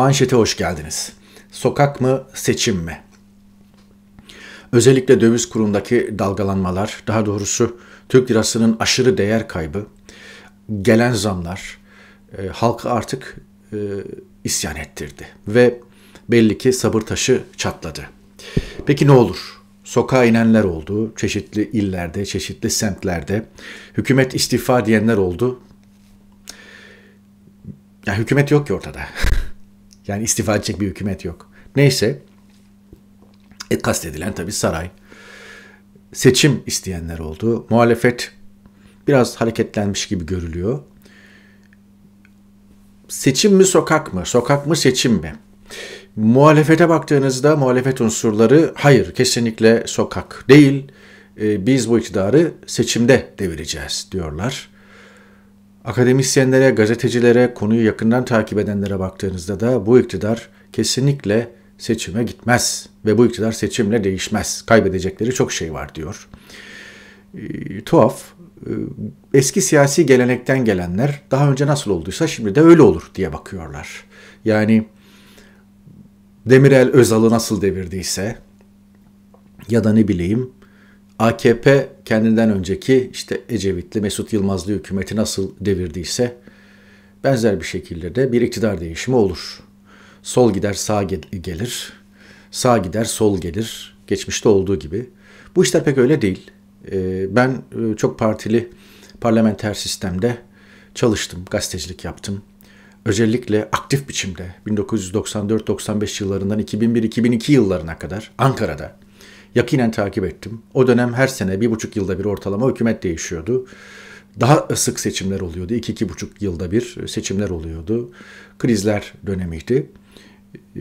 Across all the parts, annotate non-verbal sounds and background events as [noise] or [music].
Manşete hoş geldiniz. Sokak mı, seçim mi? Özellikle döviz kurundaki dalgalanmalar, daha doğrusu Türk lirasının aşırı değer kaybı, gelen zamlar e, halkı artık e, isyan ettirdi ve belli ki sabır taşı çatladı. Peki ne olur? Sokağa inenler oldu, çeşitli illerde, çeşitli semtlerde. Hükümet istifa diyenler oldu. Ya hükümet yok ki ortada. [laughs] Yani istifa edecek bir hükümet yok. Neyse. E, kastedilen tabii saray. Seçim isteyenler oldu. Muhalefet biraz hareketlenmiş gibi görülüyor. Seçim mi sokak mı? Sokak mı seçim mi? Muhalefete baktığınızda muhalefet unsurları hayır kesinlikle sokak değil. Ee, biz bu iktidarı seçimde devireceğiz diyorlar. Akademisyenlere, gazetecilere, konuyu yakından takip edenlere baktığınızda da bu iktidar kesinlikle seçime gitmez ve bu iktidar seçimle değişmez. Kaybedecekleri çok şey var diyor. E, tuhaf. E, eski siyasi gelenekten gelenler daha önce nasıl olduysa şimdi de öyle olur diye bakıyorlar. Yani Demirel Özal'ı nasıl devirdiyse ya da ne bileyim AKP kendinden önceki işte Ecevitli, Mesut Yılmazlı hükümeti nasıl devirdiyse benzer bir şekilde de bir iktidar değişimi olur. Sol gider sağ gelir, sağ gider sol gelir geçmişte olduğu gibi. Bu işler pek öyle değil. Ee, ben e, çok partili parlamenter sistemde çalıştım, gazetecilik yaptım. Özellikle aktif biçimde 1994-95 yıllarından 2001-2002 yıllarına kadar Ankara'da yakinen takip ettim. O dönem her sene bir buçuk yılda bir ortalama hükümet değişiyordu. Daha sık seçimler oluyordu. İki, iki buçuk yılda bir seçimler oluyordu. Krizler dönemiydi. Ee,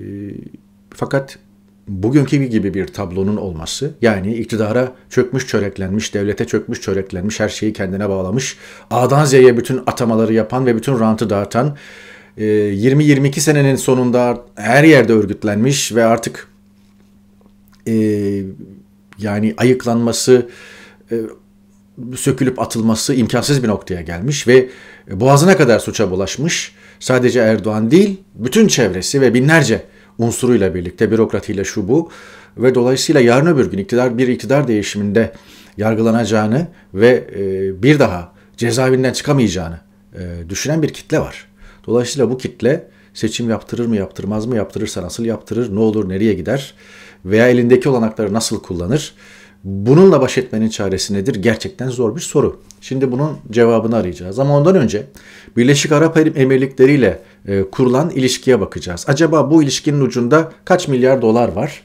fakat bugünkü gibi bir tablonun olması yani iktidara çökmüş çöreklenmiş, devlete çökmüş çöreklenmiş, her şeyi kendine bağlamış, A'dan Z'ye bütün atamaları yapan ve bütün rantı dağıtan 20-22 ee, senenin sonunda her yerde örgütlenmiş ve artık e, yani ayıklanması, e, sökülüp atılması imkansız bir noktaya gelmiş ve boğazına kadar suça bulaşmış. Sadece Erdoğan değil, bütün çevresi ve binlerce unsuruyla birlikte, bürokratiyle şu bu ve dolayısıyla yarın öbür gün iktidar bir iktidar değişiminde yargılanacağını ve e, bir daha cezaevinden çıkamayacağını e, düşünen bir kitle var. Dolayısıyla bu kitle seçim yaptırır mı yaptırmaz mı yaptırırsa nasıl yaptırır ne olur nereye gider veya elindeki olanakları nasıl kullanır? Bununla baş etmenin çaresi nedir? Gerçekten zor bir soru. Şimdi bunun cevabını arayacağız. Ama ondan önce Birleşik Arap Emirlikleri ile e, kurulan ilişkiye bakacağız. Acaba bu ilişkinin ucunda kaç milyar dolar var?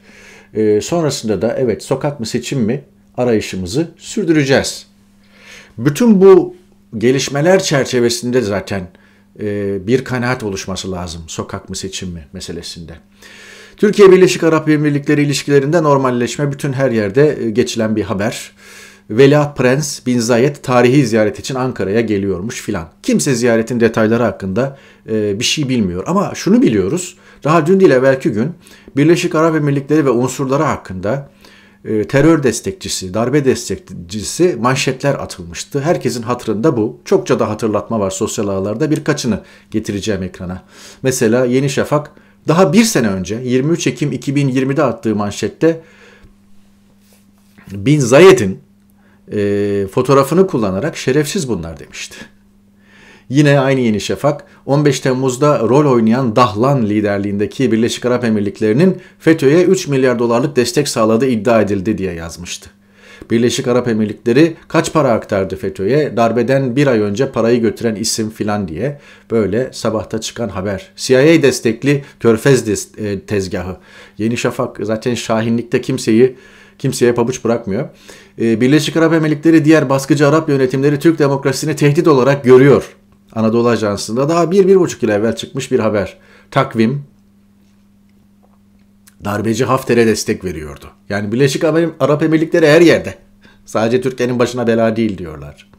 E, sonrasında da evet sokak mı seçim mi arayışımızı sürdüreceğiz. Bütün bu gelişmeler çerçevesinde zaten e, bir kanaat oluşması lazım sokak mı seçim mi meselesinde. Türkiye Birleşik Arap Emirlikleri ilişkilerinde normalleşme bütün her yerde e, geçilen bir haber. Veliaht Prens Bin Zayed tarihi ziyaret için Ankara'ya geliyormuş filan. Kimse ziyaretin detayları hakkında e, bir şey bilmiyor. Ama şunu biliyoruz. Daha dün değil evvelki gün Birleşik Arap Emirlikleri ve unsurları hakkında e, terör destekçisi, darbe destekçisi manşetler atılmıştı. Herkesin hatırında bu. Çokça da hatırlatma var sosyal ağlarda. Birkaçını getireceğim ekrana. Mesela Yeni Şafak daha bir sene önce 23 Ekim 2020'de attığı manşette Bin Zayed'in e, fotoğrafını kullanarak şerefsiz bunlar demişti. Yine aynı Yeni Şafak 15 Temmuz'da rol oynayan Dahlan liderliğindeki Birleşik Arap Emirlikleri'nin FETÖ'ye 3 milyar dolarlık destek sağladığı iddia edildi diye yazmıştı. Birleşik Arap Emirlikleri kaç para aktardı FETÖ'ye? Darbeden bir ay önce parayı götüren isim filan diye böyle sabahta çıkan haber. CIA destekli körfez e, tezgahı. Yeni Şafak zaten şahinlikte kimseyi kimseye pabuç bırakmıyor. E, Birleşik Arap Emirlikleri diğer baskıcı Arap yönetimleri Türk demokrasisini tehdit olarak görüyor. Anadolu Ajansı'nda daha bir, bir buçuk yıl evvel çıkmış bir haber. Takvim darbeci Hafter'e destek veriyordu. Yani Birleşik Arap Emirlikleri her yerde. Sadece Türkiye'nin başına bela değil diyorlar.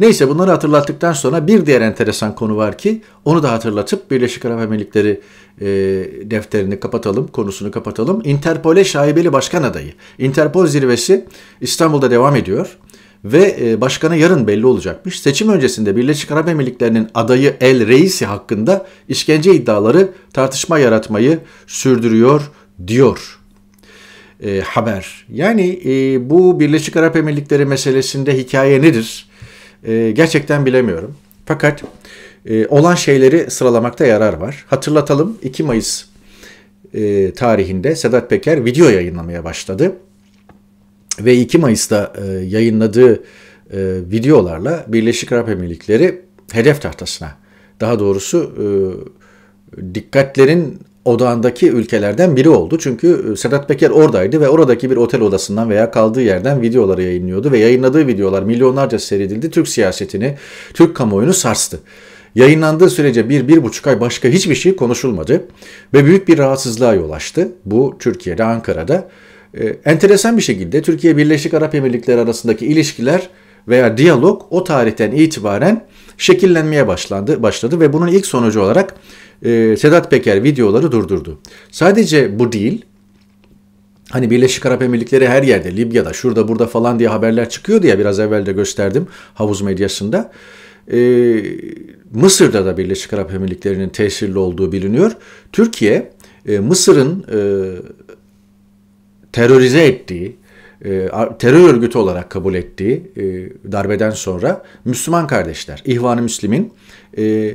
Neyse bunları hatırlattıktan sonra bir diğer enteresan konu var ki onu da hatırlatıp Birleşik Arap Emirlikleri e, defterini kapatalım, konusunu kapatalım. Interpol'e şaibeli başkan adayı. Interpol zirvesi İstanbul'da devam ediyor ve e, başkanı yarın belli olacakmış. Seçim öncesinde Birleşik Arap Emirlikleri'nin adayı El Reisi hakkında işkence iddiaları tartışma yaratmayı sürdürüyor diyor e, haber. Yani e, bu Birleşik Arap Emirlikleri meselesinde hikaye nedir? E, gerçekten bilemiyorum. Fakat e, olan şeyleri sıralamakta yarar var. Hatırlatalım 2 Mayıs e, tarihinde Sedat Peker video yayınlamaya başladı. Ve 2 Mayıs'ta e, yayınladığı e, videolarla Birleşik Arap Emirlikleri hedef tahtasına daha doğrusu e, dikkatlerin odağındaki ülkelerden biri oldu. Çünkü e, Sedat Peker oradaydı ve oradaki bir otel odasından veya kaldığı yerden videoları yayınlıyordu ve yayınladığı videolar milyonlarca seyredildi. Türk siyasetini, Türk kamuoyunu sarstı. Yayınlandığı sürece bir, bir buçuk ay başka hiçbir şey konuşulmadı ve büyük bir rahatsızlığa yol açtı. Bu Türkiye'de, Ankara'da. E, enteresan bir şekilde Türkiye Birleşik Arap Emirlikleri arasındaki ilişkiler veya diyalog o tarihten itibaren şekillenmeye başlandı, başladı ve bunun ilk sonucu olarak e, Sedat Peker videoları durdurdu. Sadece bu değil, Hani Birleşik Arap Emirlikleri her yerde, Libya'da, şurada burada falan diye haberler çıkıyordu ya biraz evvel de gösterdim havuz medyasında. Ee, Mısır'da da Birleşik Arap Emirlikleri'nin tesirli olduğu biliniyor. Türkiye, e, Mısır'ın e, terörize ettiği, e, terör örgütü olarak kabul ettiği e, darbeden sonra Müslüman kardeşler, İhvan-ı Müslim'in e,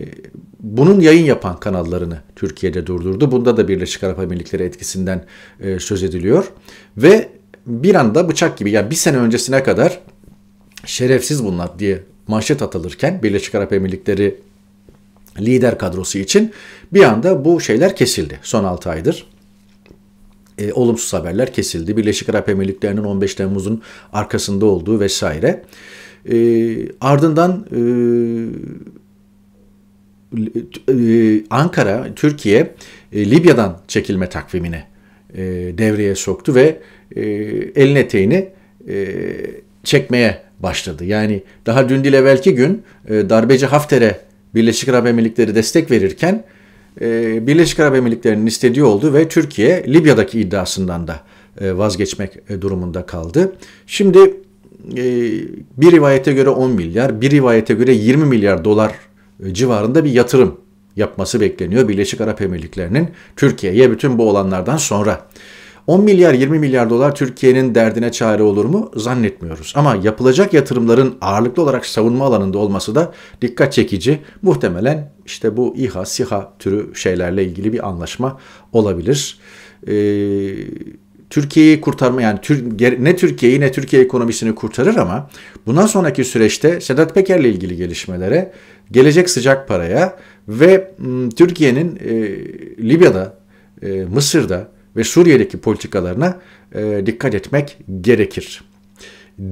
bunun yayın yapan kanallarını Türkiye'de durdurdu. Bunda da Birleşik Arap Emirlikleri etkisinden e, söz ediliyor. Ve bir anda bıçak gibi yani bir sene öncesine kadar şerefsiz bunlar diye manşet atılırken Birleşik Arap Emirlikleri lider kadrosu için bir anda bu şeyler kesildi son 6 aydır. E, olumsuz haberler kesildi. Birleşik Arap Emirlikleri'nin 15 Temmuz'un arkasında olduğu vesaire. E, ardından e, ee, Ankara, Türkiye e, Libya'dan çekilme takvimini e, devreye soktu ve e, elin eteğini çekmeye başladı. Yani daha dün değil evvelki gün darbeci Hafter'e Birleşik Arap Emirlikleri destek verirken Birleşik Arap Emirlikleri'nin istediği oldu ve Türkiye Libya'daki iddiasından da vazgeçmek durumunda kaldı. Şimdi bir rivayete göre 10 milyar, bir rivayete göre 20 milyar dolar e, civarında bir yatırım yapması bekleniyor Birleşik Arap Emirlikleri'nin Türkiye'ye bütün bu olanlardan sonra. 10 milyar 20 milyar dolar Türkiye'nin derdine çare olur mu zannetmiyoruz. Ama yapılacak yatırımların ağırlıklı olarak savunma alanında olması da dikkat çekici. Muhtemelen işte bu İHA, SİHA türü şeylerle ilgili bir anlaşma olabilir. Ee, Türkiye'yi kurtarma yani ne Türkiye'yi ne Türkiye ekonomisini kurtarır ama bundan sonraki süreçte Sedat Peker'le ilgili gelişmelere gelecek sıcak paraya ve Türkiye'nin e, Libya'da, e, Mısır'da ve Suriye'deki politikalarına e, dikkat etmek gerekir.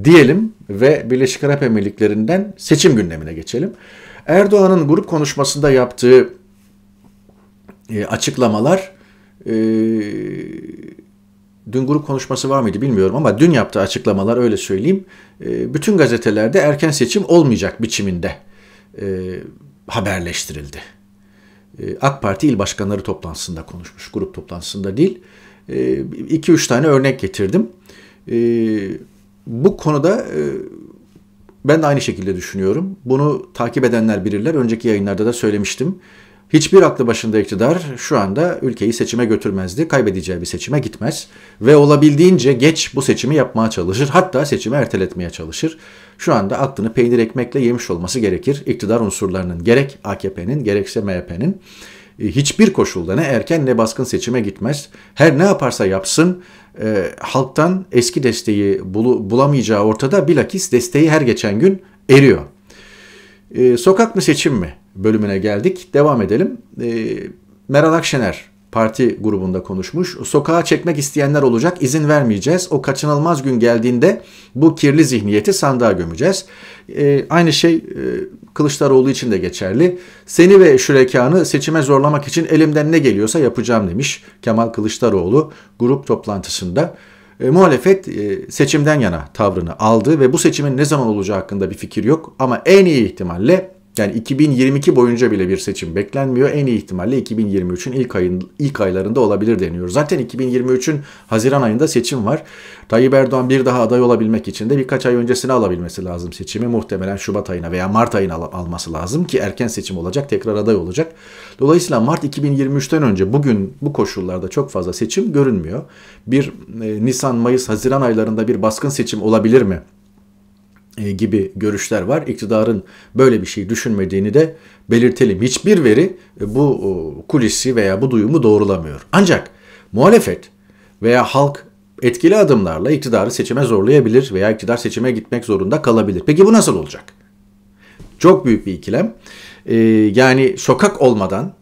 Diyelim ve Birleşik Arap Emirlikleri'nden seçim gündemine geçelim. Erdoğan'ın grup konuşmasında yaptığı e, açıklamalar e, dün grup konuşması var mıydı bilmiyorum ama dün yaptığı açıklamalar öyle söyleyeyim. E, bütün gazetelerde erken seçim olmayacak biçiminde e, haberleştirildi. E, AK Parti il başkanları toplantısında konuşmuş, grup toplantısında değil. 2-3 e, tane örnek getirdim. E, bu konuda e, ben de aynı şekilde düşünüyorum. Bunu takip edenler bilirler. Önceki yayınlarda da söylemiştim. Hiçbir aklı başında iktidar şu anda ülkeyi seçime götürmezdi. Kaybedeceği bir seçime gitmez. Ve olabildiğince geç bu seçimi yapmaya çalışır. Hatta seçimi erteletmeye çalışır şu anda aklını peynir ekmekle yemiş olması gerekir. İktidar unsurlarının gerek AKP'nin gerekse MHP'nin e, hiçbir koşulda ne erken ne baskın seçime gitmez. Her ne yaparsa yapsın e, halktan eski desteği bulu, bulamayacağı ortada bilakis desteği her geçen gün eriyor. E, sokak mı seçim mi bölümüne geldik. Devam edelim. E, Meral Akşener parti grubunda konuşmuş. Sokağa çekmek isteyenler olacak izin vermeyeceğiz. O kaçınılmaz gün geldiğinde bu kirli zihniyeti sandığa gömeceğiz. E, aynı şey e, Kılıçdaroğlu için de geçerli. Seni ve şürekanı seçime zorlamak için elimden ne geliyorsa yapacağım demiş Kemal Kılıçdaroğlu grup toplantısında. E, muhalefet e, seçimden yana tavrını aldı ve bu seçimin ne zaman olacağı hakkında bir fikir yok ama en iyi ihtimalle yani 2022 boyunca bile bir seçim beklenmiyor. En iyi ihtimalle 2023'ün ilk ayın ilk aylarında olabilir deniyor. Zaten 2023'ün Haziran ayında seçim var. Tayyip Erdoğan bir daha aday olabilmek için de birkaç ay öncesine alabilmesi lazım seçimi. Muhtemelen Şubat ayına veya Mart ayına al alması lazım ki erken seçim olacak, tekrar aday olacak. Dolayısıyla Mart 2023'ten önce bugün bu koşullarda çok fazla seçim görünmüyor. Bir e, Nisan, Mayıs, Haziran aylarında bir baskın seçim olabilir mi? E, gibi görüşler var. İktidarın böyle bir şey düşünmediğini de belirtelim. Hiçbir veri e, bu kulisi veya bu duyumu doğrulamıyor. Ancak muhalefet veya halk etkili adımlarla iktidarı seçime zorlayabilir veya iktidar seçime gitmek zorunda kalabilir. Peki bu nasıl olacak? Çok büyük bir ikilem. E, yani sokak olmadan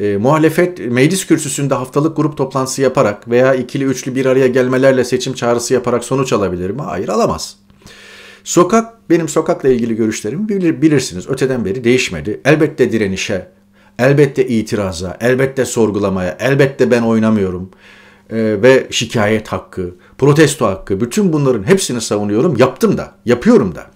e, muhalefet meclis kürsüsünde haftalık grup toplantısı yaparak veya ikili üçlü bir araya gelmelerle seçim çağrısı yaparak sonuç alabilir mi? Hayır alamaz. Sokak, benim sokakla ilgili görüşlerimi bilir, bilirsiniz. Öteden beri değişmedi. Elbette direnişe, elbette itiraza, elbette sorgulamaya, elbette ben oynamıyorum ee, ve şikayet hakkı, protesto hakkı, bütün bunların hepsini savunuyorum. Yaptım da, yapıyorum da.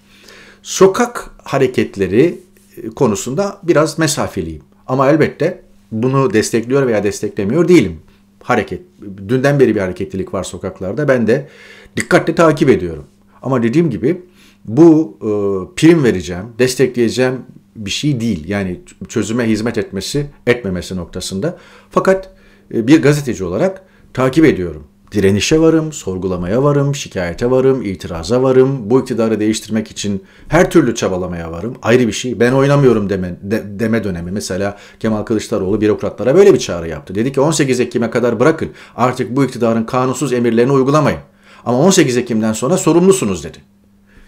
Sokak hareketleri e, konusunda biraz mesafeliyim. Ama elbette bunu destekliyor veya desteklemiyor değilim. Hareket, dünden beri bir hareketlilik var sokaklarda. Ben de dikkatle takip ediyorum. Ama dediğim gibi bu e, prim vereceğim, destekleyeceğim bir şey değil. Yani çözüme hizmet etmesi, etmemesi noktasında. Fakat e, bir gazeteci olarak takip ediyorum. Direnişe varım, sorgulamaya varım, şikayete varım, itiraza varım, bu iktidarı değiştirmek için her türlü çabalamaya varım. Ayrı bir şey. Ben oynamıyorum deme, de, deme dönemi. Mesela Kemal Kılıçdaroğlu bürokratlara böyle bir çağrı yaptı. Dedi ki 18 Ekim'e kadar bırakın. Artık bu iktidarın kanunsuz emirlerini uygulamayın. Ama 18 Ekim'den sonra sorumlusunuz dedi.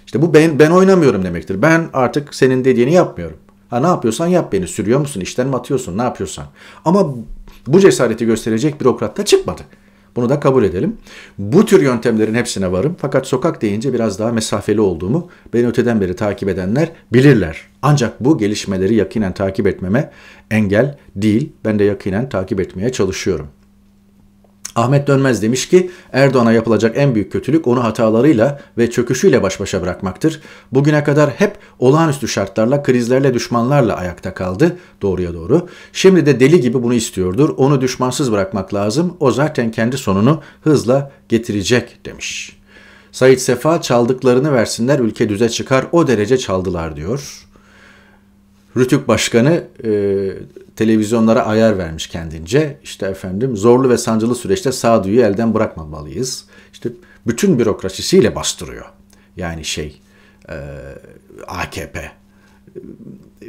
İşte bu ben, ben oynamıyorum demektir. Ben artık senin dediğini yapmıyorum. Ha ne yapıyorsan yap beni. Sürüyor musun? İşten mi atıyorsun? Ne yapıyorsan. Ama bu cesareti gösterecek bürokrat da çıkmadı. Bunu da kabul edelim. Bu tür yöntemlerin hepsine varım. Fakat sokak deyince biraz daha mesafeli olduğumu beni öteden beri takip edenler bilirler. Ancak bu gelişmeleri yakinen takip etmeme engel değil. Ben de yakinen takip etmeye çalışıyorum. Ahmet Dönmez demiş ki Erdoğan'a yapılacak en büyük kötülük onu hatalarıyla ve çöküşüyle baş başa bırakmaktır. Bugüne kadar hep olağanüstü şartlarla, krizlerle, düşmanlarla ayakta kaldı. Doğruya doğru. Şimdi de deli gibi bunu istiyordur. Onu düşmansız bırakmak lazım. O zaten kendi sonunu hızla getirecek demiş. Said Sefa çaldıklarını versinler ülke düze çıkar o derece çaldılar diyor. Rütük Başkanı e, televizyonlara ayar vermiş kendince. İşte efendim zorlu ve sancılı süreçte sağduyu elden bırakmamalıyız. İşte bütün bürokrasisiyle bastırıyor. Yani şey e, AKP.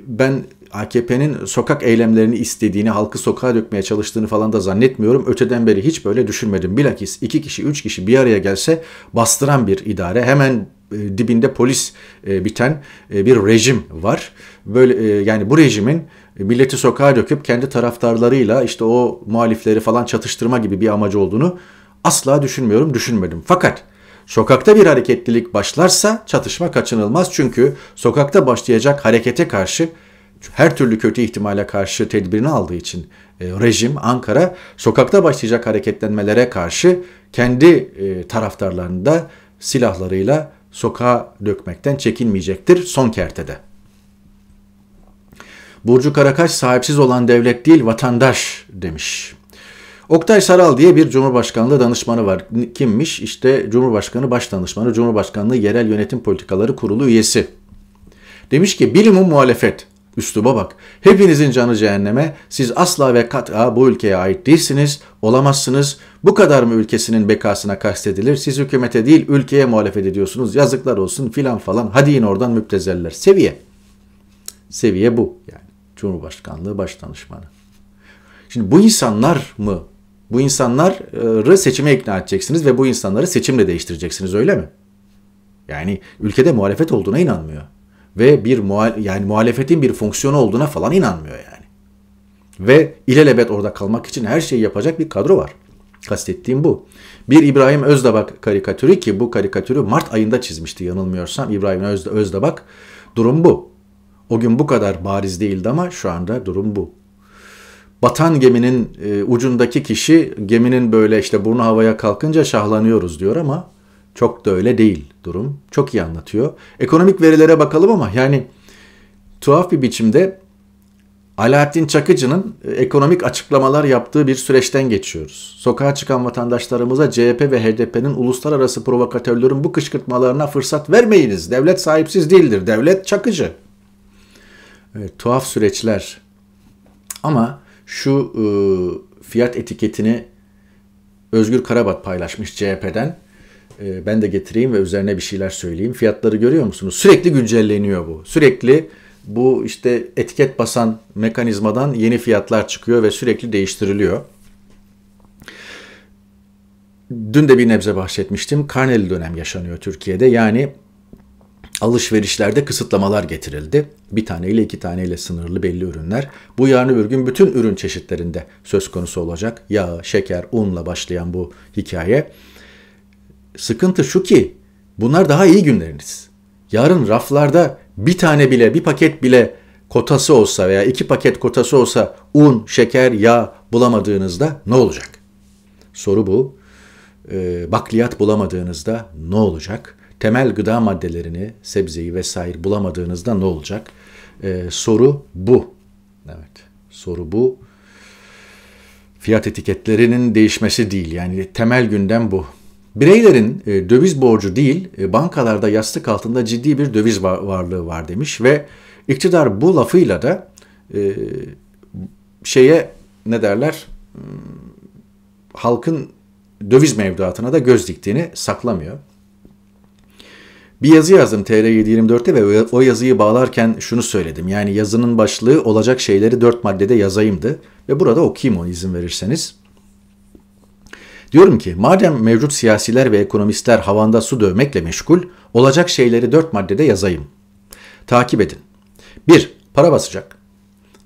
Ben AKP'nin sokak eylemlerini istediğini, halkı sokağa dökmeye çalıştığını falan da zannetmiyorum. Öteden beri hiç böyle düşünmedim. Bilakis iki kişi, üç kişi bir araya gelse bastıran bir idare. Hemen e, dibinde polis e, biten e, bir rejim var böyle e, yani bu rejimin e, milleti sokağa döküp kendi taraftarlarıyla işte o muhalifleri falan çatıştırma gibi bir amacı olduğunu asla düşünmüyorum, düşünmedim. Fakat sokakta bir hareketlilik başlarsa çatışma kaçınılmaz çünkü sokakta başlayacak harekete karşı her türlü kötü ihtimale karşı tedbirini aldığı için e, rejim Ankara sokakta başlayacak hareketlenmelere karşı kendi e, taraftarlarını da silahlarıyla sokağa dökmekten çekinmeyecektir son kertede. Burcu Karakaş sahipsiz olan devlet değil vatandaş demiş. Oktay Saral diye bir Cumhurbaşkanlığı danışmanı var. Kimmiş? İşte Cumhurbaşkanı baş danışmanı Cumhurbaşkanlığı Yerel Yönetim Politikaları Kurulu üyesi. Demiş ki bilimum muhalefet. Üsluba bak. Hepinizin canı cehenneme. Siz asla ve kat'a bu ülkeye ait değilsiniz, olamazsınız. Bu kadar mı ülkesinin bekasına kastedilir? Siz hükümete değil ülkeye muhalefet ediyorsunuz. Yazıklar olsun filan falan. Hadi yine oradan müptezeller. Seviye. Seviye bu yani. Cumhurbaşkanlığı Başdanışmanı. Şimdi bu insanlar mı? Bu insanları seçime ikna edeceksiniz ve bu insanları seçimle değiştireceksiniz öyle mi? Yani ülkede muhalefet olduğuna inanmıyor. Ve bir muhal yani muhalefetin bir fonksiyonu olduğuna falan inanmıyor yani. Ve ilelebet orada kalmak için her şeyi yapacak bir kadro var. Kastettiğim bu. Bir İbrahim Özdabak karikatürü ki bu karikatürü Mart ayında çizmişti yanılmıyorsam. İbrahim Özda Özdabak durum bu. O gün bu kadar bariz değildi ama şu anda durum bu. Batan geminin e, ucundaki kişi geminin böyle işte burnu havaya kalkınca şahlanıyoruz diyor ama çok da öyle değil durum. Çok iyi anlatıyor. Ekonomik verilere bakalım ama yani tuhaf bir biçimde Alaaddin Çakıcı'nın e, ekonomik açıklamalar yaptığı bir süreçten geçiyoruz. Sokağa çıkan vatandaşlarımıza CHP ve HDP'nin uluslararası provokatörlerin bu kışkırtmalarına fırsat vermeyiniz. Devlet sahipsiz değildir. Devlet Çakıcı ee, tuhaf süreçler. Ama şu e, fiyat etiketini Özgür Karabat paylaşmış CHP'den. E, ee, ben de getireyim ve üzerine bir şeyler söyleyeyim. Fiyatları görüyor musunuz? Sürekli güncelleniyor bu. Sürekli bu işte etiket basan mekanizmadan yeni fiyatlar çıkıyor ve sürekli değiştiriliyor. Dün de bir nebze bahsetmiştim. Karneli dönem yaşanıyor Türkiye'de. Yani alışverişlerde kısıtlamalar getirildi. Bir taneyle iki taneyle sınırlı belli ürünler. Bu yarın öbür gün bütün ürün çeşitlerinde söz konusu olacak. Yağ, şeker, unla başlayan bu hikaye. Sıkıntı şu ki bunlar daha iyi günleriniz. Yarın raflarda bir tane bile, bir paket bile kotası olsa veya iki paket kotası olsa un, şeker, yağ bulamadığınızda ne olacak? Soru bu. Ee, bakliyat bulamadığınızda ne olacak? temel gıda maddelerini, sebzeyi vesaire bulamadığınızda ne olacak? Ee, soru bu. Evet, soru bu. Fiyat etiketlerinin değişmesi değil. Yani temel gündem bu. Bireylerin e, döviz borcu değil, e, bankalarda yastık altında ciddi bir döviz var, varlığı var demiş ve iktidar bu lafıyla da e, şeye ne derler hmm, halkın döviz mevduatına da göz diktiğini saklamıyor. Bir yazı yazdım TR724'te ve o yazıyı bağlarken şunu söyledim. Yani yazının başlığı olacak şeyleri dört maddede yazayımdı. Ve burada okuyayım onu izin verirseniz. Diyorum ki madem mevcut siyasiler ve ekonomistler havanda su dövmekle meşgul, olacak şeyleri dört maddede yazayım. Takip edin. 1. Para basacak.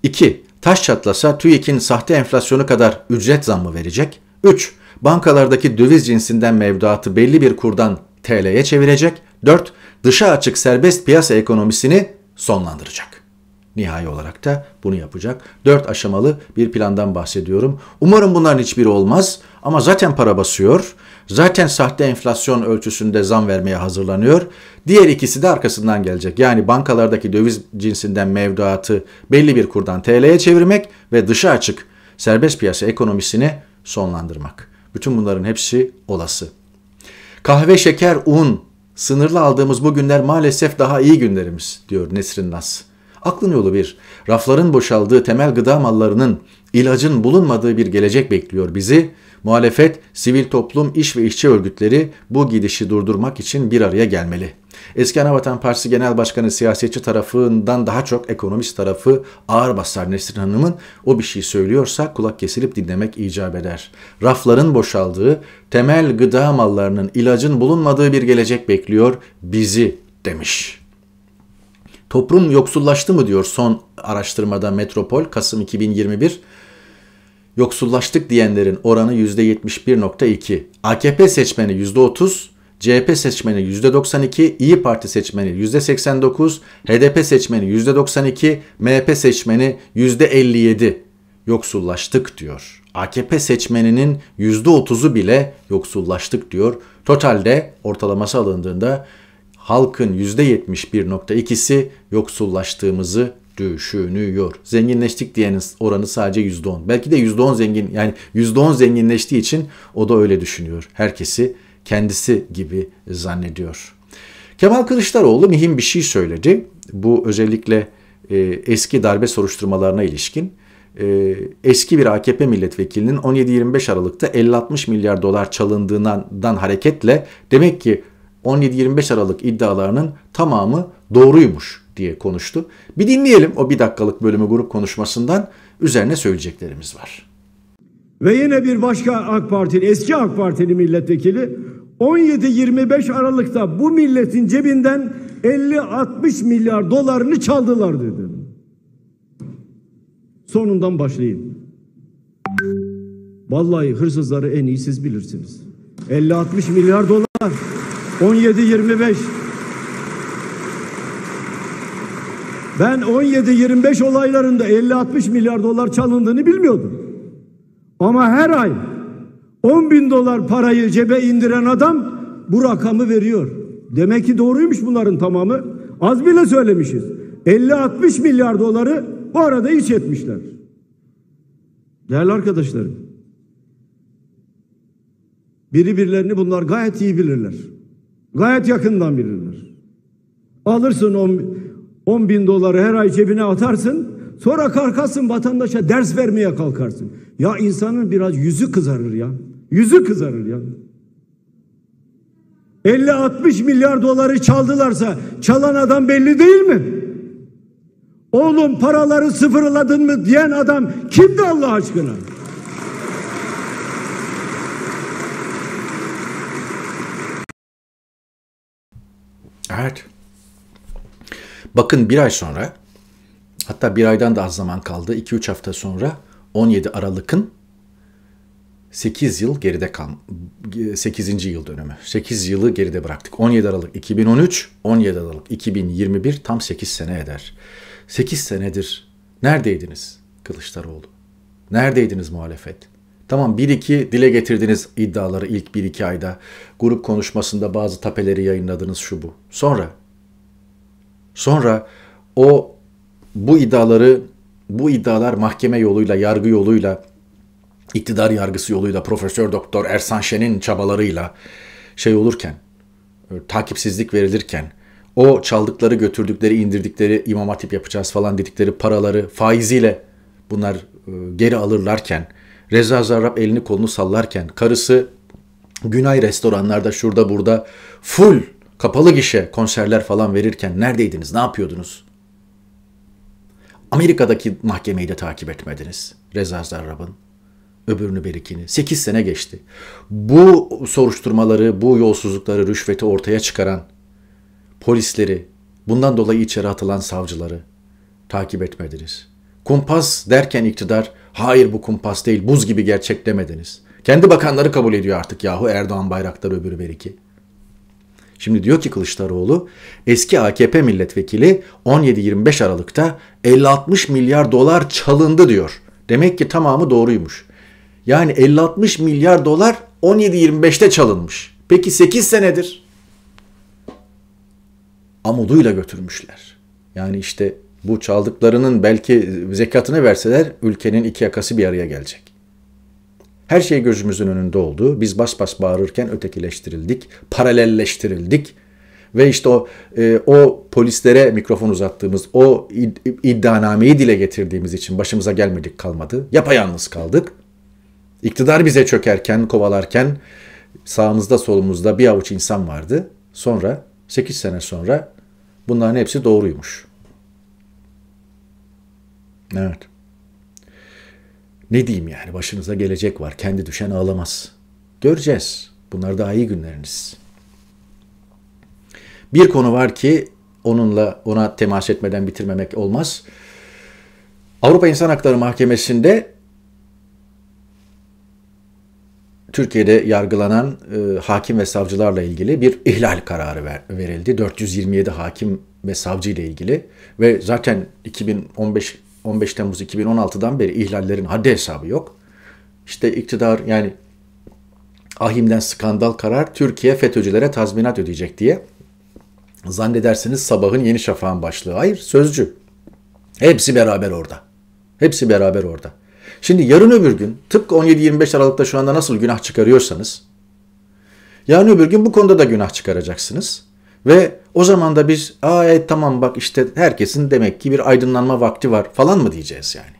2. Taş çatlasa TÜİK'in sahte enflasyonu kadar ücret zammı verecek. 3. Bankalardaki döviz cinsinden mevduatı belli bir kurdan TL'ye çevirecek. 4. Dışa açık serbest piyasa ekonomisini sonlandıracak. Nihai olarak da bunu yapacak. Dört aşamalı bir plandan bahsediyorum. Umarım bunların hiçbiri olmaz ama zaten para basıyor. Zaten sahte enflasyon ölçüsünde zam vermeye hazırlanıyor. Diğer ikisi de arkasından gelecek. Yani bankalardaki döviz cinsinden mevduatı belli bir kurdan TL'ye çevirmek ve dışa açık serbest piyasa ekonomisini sonlandırmak. Bütün bunların hepsi olası. Kahve, şeker, un. Sınırlı aldığımız bu günler maalesef daha iyi günlerimiz diyor Nesrin Nas. Aklın yolu bir. Rafların boşaldığı temel gıda mallarının ilacın bulunmadığı bir gelecek bekliyor bizi. Muhalefet, sivil toplum, iş ve işçi örgütleri bu gidişi durdurmak için bir araya gelmeli.'' Eski Anavatan Partisi Genel Başkanı siyasetçi tarafından daha çok ekonomist tarafı ağır basar Nesrin Hanım'ın. O bir şey söylüyorsa kulak kesilip dinlemek icap eder. Rafların boşaldığı, temel gıda mallarının ilacın bulunmadığı bir gelecek bekliyor bizi demiş. Toplum yoksullaştı mı diyor son araştırmada Metropol Kasım 2021. Yoksullaştık diyenlerin oranı %71.2. AKP seçmeni %30, CHP seçmeni %92, İyi Parti seçmeni %89, HDP seçmeni %92, MHP seçmeni %57 yoksullaştık diyor. AKP seçmeninin %30'u bile yoksullaştık diyor. Totalde ortalaması alındığında halkın %71.2'si yoksullaştığımızı düşünüyor. Zenginleştik diyenin oranı sadece %10. Belki de %10 zengin yani %10 zenginleştiği için o da öyle düşünüyor. Herkesi kendisi gibi zannediyor. Kemal Kılıçdaroğlu mühim bir şey söyledi. Bu özellikle e, eski darbe soruşturmalarına ilişkin e, eski bir AKP milletvekilinin 17-25 Aralık'ta 50-60 milyar dolar çalındığından hareketle demek ki 17-25 Aralık iddialarının tamamı doğruymuş diye konuştu. Bir dinleyelim o bir dakikalık bölümü grup konuşmasından üzerine söyleyeceklerimiz var. Ve yine bir başka AK Partili, eski AK Partili milletvekili 17-25 Aralık'ta bu milletin cebinden 50-60 milyar dolarını çaldılar dedi. Sonundan başlayayım. Vallahi hırsızları en iyi siz bilirsiniz. 50-60 milyar dolar 17-25 ben 17-25 olaylarında 50-60 milyar dolar çalındığını bilmiyordum. Ama her ay 10 bin dolar parayı cebe indiren adam bu rakamı veriyor. Demek ki doğruymuş bunların tamamı. Az bile söylemişiz. 50-60 milyar doları bu arada iç etmişler. Değerli arkadaşlarım. Biri birilerini bunlar gayet iyi bilirler. Gayet yakından bilirler. Alırsın 10 bin doları her ay cebine atarsın. Sonra kalkarsın vatandaşa ders vermeye kalkarsın. Ya insanın biraz yüzü kızarır ya. Yüzü kızarır ya. 50-60 milyar doları çaldılarsa çalan adam belli değil mi? Oğlum paraları sıfırladın mı diyen adam kimdi Allah aşkına? Evet. Bakın bir ay sonra hatta bir aydan da az zaman kaldı. 2-3 hafta sonra 17 Aralık'ın 8 yıl geride kal 8. yıl dönümü. 8 yılı geride bıraktık. 17 Aralık 2013, 17 Aralık 2021 tam 8 sene eder. 8 senedir neredeydiniz Kılıçdaroğlu? Neredeydiniz muhalefet? Tamam 1-2 dile getirdiniz iddiaları ilk 1-2 ayda. Grup konuşmasında bazı tapeleri yayınladınız şu bu. Sonra sonra o bu iddiaları bu iddialar mahkeme yoluyla, yargı yoluyla, iktidar yargısı yoluyla, Profesör Doktor Ersan Şen'in çabalarıyla şey olurken, e, takipsizlik verilirken, o çaldıkları, götürdükleri, indirdikleri, imam hatip yapacağız falan dedikleri paraları faiziyle bunlar e, geri alırlarken, Reza Zarrab elini kolunu sallarken, karısı Günay restoranlarda şurada burada full kapalı gişe konserler falan verirken neredeydiniz, ne yapıyordunuz? Amerika'daki mahkemeyi de takip etmediniz. Reza Zarrab'ın öbürünü berikini. 8 sene geçti. Bu soruşturmaları, bu yolsuzlukları, rüşveti ortaya çıkaran polisleri, bundan dolayı içeri atılan savcıları takip etmediniz. Kumpas derken iktidar, hayır bu kumpas değil, buz gibi gerçek demediniz. Kendi bakanları kabul ediyor artık yahu Erdoğan Bayraktar öbürü beriki. Şimdi diyor ki Kılıçdaroğlu eski AKP milletvekili 17-25 Aralık'ta 50-60 milyar dolar çalındı diyor. Demek ki tamamı doğruymuş. Yani 50-60 milyar dolar 17-25'te çalınmış. Peki 8 senedir amuduyla götürmüşler. Yani işte bu çaldıklarının belki zekatını verseler ülkenin iki yakası bir araya gelecek. Her şey gözümüzün önünde oldu. Biz bas bas bağırırken ötekileştirildik, paralelleştirildik. Ve işte o, e, o polislere mikrofon uzattığımız, o id, iddianameyi dile getirdiğimiz için başımıza gelmedik kalmadı. Yapayalnız kaldık. İktidar bize çökerken, kovalarken sağımızda solumuzda bir avuç insan vardı. Sonra 8 sene sonra bunların hepsi doğruymuş. Evet. Ne diyeyim yani başınıza gelecek var. Kendi düşen ağlamaz. Göreceğiz. Bunlar daha iyi günleriniz. Bir konu var ki onunla ona temas etmeden bitirmemek olmaz. Avrupa İnsan Hakları Mahkemesi'nde Türkiye'de yargılanan e, hakim ve savcılarla ilgili bir ihlal kararı ver, verildi. 427 hakim ve savcı ile ilgili ve zaten 2015 15 Temmuz 2016'dan beri ihlallerin haddi hesabı yok. İşte iktidar yani Ahim'den skandal karar Türkiye FETÖ'cülere tazminat ödeyecek diye. Zannedersiniz sabahın yeni şafağın başlığı. Hayır sözcü. Hepsi beraber orada. Hepsi beraber orada. Şimdi yarın öbür gün tıpkı 17-25 Aralık'ta şu anda nasıl günah çıkarıyorsanız yarın öbür gün bu konuda da günah çıkaracaksınız. Ve o zaman da biz aa evet, tamam bak işte herkesin demek ki bir aydınlanma vakti var falan mı diyeceğiz yani?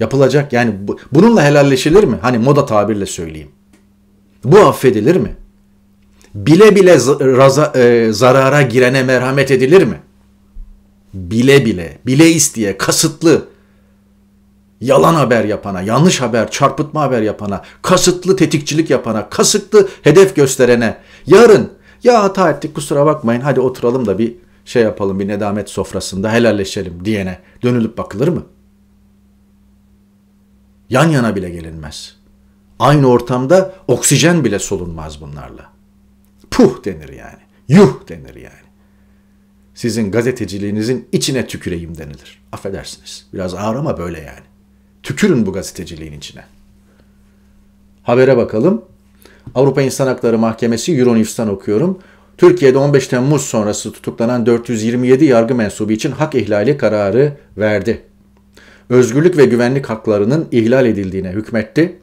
Yapılacak yani bu, bununla helalleşilir mi? Hani moda tabirle söyleyeyim. Bu affedilir mi? Bile bile raza, e, zarara girene merhamet edilir mi? Bile bile, bile isteye, kasıtlı, yalan haber yapana, yanlış haber, çarpıtma haber yapana, kasıtlı tetikçilik yapana, kasıtlı hedef gösterene, yarın ya hata ettik kusura bakmayın hadi oturalım da bir şey yapalım bir nedamet sofrasında helalleşelim diyene dönülüp bakılır mı? Yan yana bile gelinmez. Aynı ortamda oksijen bile solunmaz bunlarla. Puh denir yani. Yuh denir yani. Sizin gazeteciliğinizin içine tüküreyim denilir. Affedersiniz. Biraz ağır ama böyle yani. Tükürün bu gazeteciliğin içine. Habere bakalım. Avrupa İnsan Hakları Mahkemesi Euronews'tan okuyorum. Türkiye'de 15 Temmuz sonrası tutuklanan 427 yargı mensubu için hak ihlali kararı verdi. Özgürlük ve güvenlik haklarının ihlal edildiğine hükmetti.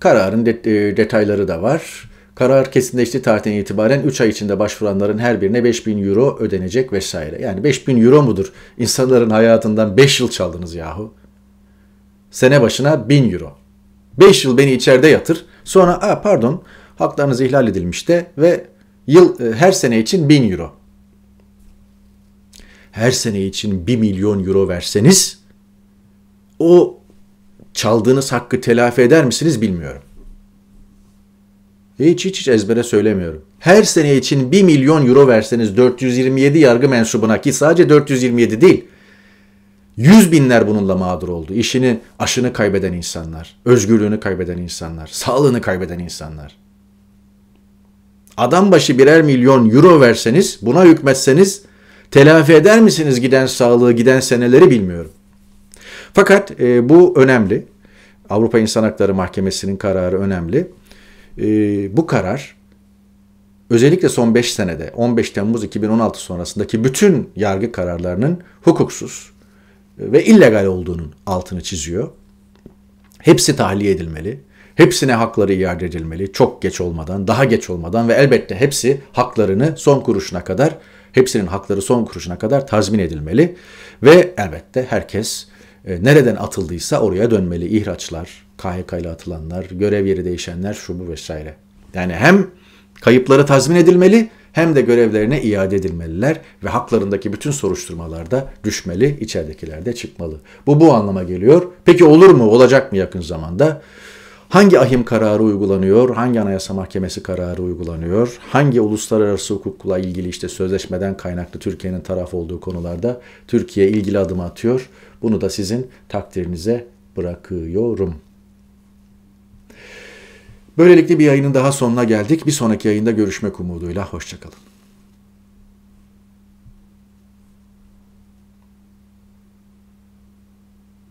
Kararın e, detayları da var. Karar kesinleşti tarihten itibaren 3 ay içinde başvuranların her birine 5000 euro ödenecek vesaire. Yani 5000 euro mudur? İnsanların hayatından 5 yıl çaldınız yahu. Sene başına 1000 euro. 5 yıl beni içeride yatır. Sonra Aa, pardon haklarınız ihlal edilmiş de ve yıl e, her sene için 1000 euro. Her sene için 1 milyon euro verseniz o çaldığınız hakkı telafi eder misiniz bilmiyorum. Hiç hiç hiç ezbere söylemiyorum. Her sene için 1 milyon euro verseniz 427 yargı mensubuna ki sadece 427 değil Yüz binler bununla mağdur oldu. İşini, aşını kaybeden insanlar, özgürlüğünü kaybeden insanlar, sağlığını kaybeden insanlar. Adam başı birer milyon euro verseniz, buna hükmetseniz telafi eder misiniz giden sağlığı, giden seneleri bilmiyorum. Fakat e, bu önemli. Avrupa İnsan Hakları Mahkemesi'nin kararı önemli. E, bu karar özellikle son 5 senede 15 Temmuz 2016 sonrasındaki bütün yargı kararlarının hukuksuz, ve illegal olduğunun altını çiziyor. Hepsi tahliye edilmeli. Hepsine hakları iade edilmeli çok geç olmadan, daha geç olmadan ve elbette hepsi haklarını son kuruşuna kadar, hepsinin hakları son kuruşuna kadar tazmin edilmeli ve elbette herkes e, nereden atıldıysa oraya dönmeli. İhraçlar, KHK ile atılanlar, görev yeri değişenler, şu bu vesaire. Yani hem kayıpları tazmin edilmeli hem de görevlerine iade edilmeliler ve haklarındaki bütün soruşturmalarda düşmeli, içeridekiler de çıkmalı. Bu bu anlama geliyor. Peki olur mu, olacak mı yakın zamanda? Hangi ahim kararı uygulanıyor, hangi anayasa mahkemesi kararı uygulanıyor, hangi uluslararası hukukla ilgili işte sözleşmeden kaynaklı Türkiye'nin taraf olduğu konularda Türkiye ilgili adım atıyor. Bunu da sizin takdirinize bırakıyorum. Böylelikle bir yayının daha sonuna geldik. Bir sonraki yayında görüşmek umuduyla. Hoşçakalın.